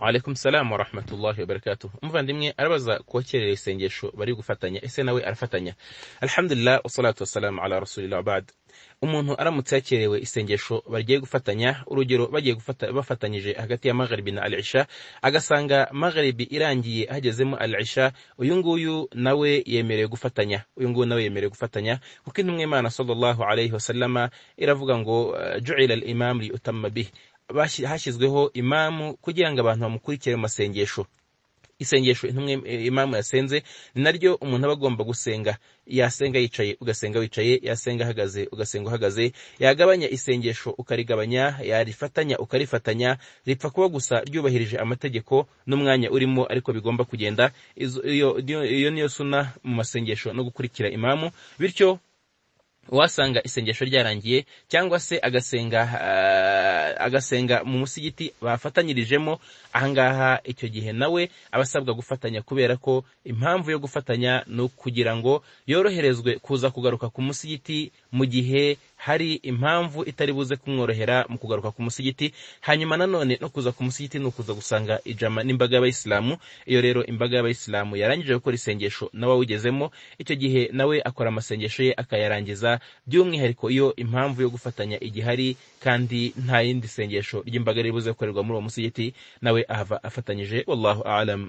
waalaikum salamu warahmatullahi wabarakatuh umuvandimwe arabaza kubakerera isengesho bari gufatanya ese nawe arafatanya alhamdulillah wasalatu wasalamu ala rasulillah wabad umuntu aramutse yakerewe isengesho bagiye gufatanya urugero bagiye gufata bafatanyije hagati ya magharibi na al agasanga magharibi irangiye hagezemo al-isha uyu nguyu nawe yemerewe gufatanya uyu nguyu nawe yemerewe gufatanya kuko intumwa imana sallallahu alayhi wasallama iravuga ngo ju'ila al-imam hashyizweho imamu kugira ngo abantu bamukurikire mu masengesho isengesho intumwe eh, imamu yasenze ni naryo umuntu aba agomba gusenga yasenga yicaye ugasenga wicaye yasenga ahagaze ugasenga uhagaze yagabanya isengesho ukarigabanya yarifatanya ukarifatanya ripfa kuba gusa ryubahirije amategeko n'umwanya urimo ariko bigomba kugenda iyo niyo suna mu masengesho no gukurikira imamu bityo wasanga isengesho ryarangiye cyangwa se agasenga eh, agasenga mu musigiti bafatanyirijemo ahangaha icyo gihe nawe abasabwa gufatanya kubera ko impamvu yo gufatanya ni ukugira ngo yoroherezwe kuza kugaruka ku musigiti mu gihe hari impamvu itari buze kumworohera mu kugaruka ku musigiti hanyuma nanone no kuza ku musigiti ni ukuza gusanga ijama n'imbaga y'abayisilamu iyo rero imbaga y'abayisilamu yarangije gukora isengesho nawe awugezemo icyo gihe nawe akora amasengesho ye akayarangiza by'umwihariko iyo impamvu yo gufatanya igihari kandi nta yindi sengesho ry'imbaga ribuze gukorerwa muri uwo musigiti nawe ahava afatanyije wallahu alam